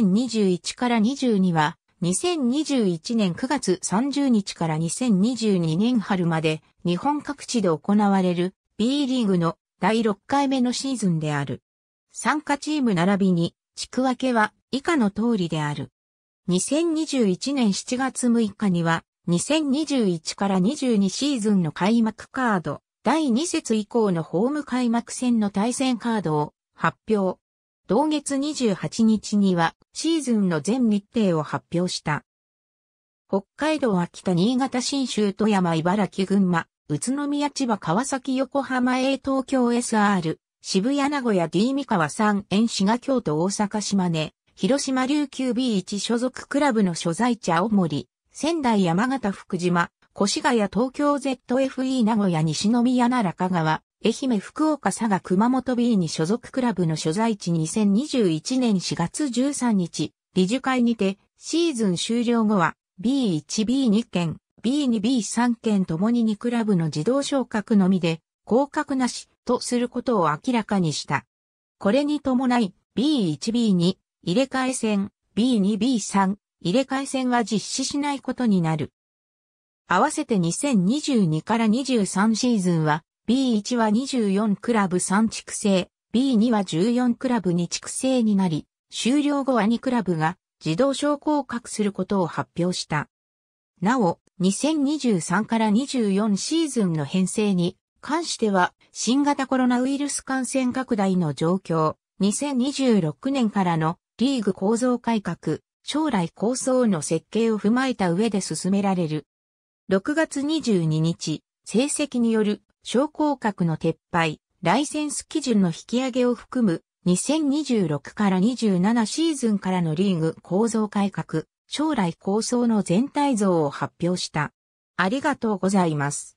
2021から22は、2021年9月30日から2022年春まで日本各地で行われる B リーグの第6回目のシーズンである。参加チーム並びに地区分けは以下の通りである。2021年7月6日には2021から22シーズンの開幕カード第2節以降のホーム開幕戦の対戦カードを発表。同月28日にはシーズンの全日程を発表した。北海道秋田新潟新州富山茨城群馬、宇都宮千葉川崎横浜 A 東京 SR、渋谷名古屋 D 三河三園滋賀京都大阪島根、広島琉球 B1 所属クラブの所在地青森、仙台山形福島、越谷東京 ZFE 名古屋西宮奈良香川、愛媛福岡佐賀熊本 B に所属クラブの所在地2021年4月13日、理事会にて、シーズン終了後は、B1B2 件、B2B3 件ともに2クラブの自動昇格のみで、降格なし、とすることを明らかにした。これに伴い、B1B2、入れ替え戦、B2B3、入れ替え戦は実施しないことになる。合わせて2022から23シーズンは、B1 は24クラブ3畜生、B2 は14クラブ2畜生になり、終了後は2クラブが自動昇降格することを発表した。なお、2023から24シーズンの編成に関しては、新型コロナウイルス感染拡大の状況、2026年からのリーグ構造改革、将来構想の設計を踏まえた上で進められる。6月22日、成績による商工格の撤廃、ライセンス基準の引き上げを含む2026から27シーズンからのリーグ構造改革、将来構想の全体像を発表した。ありがとうございます。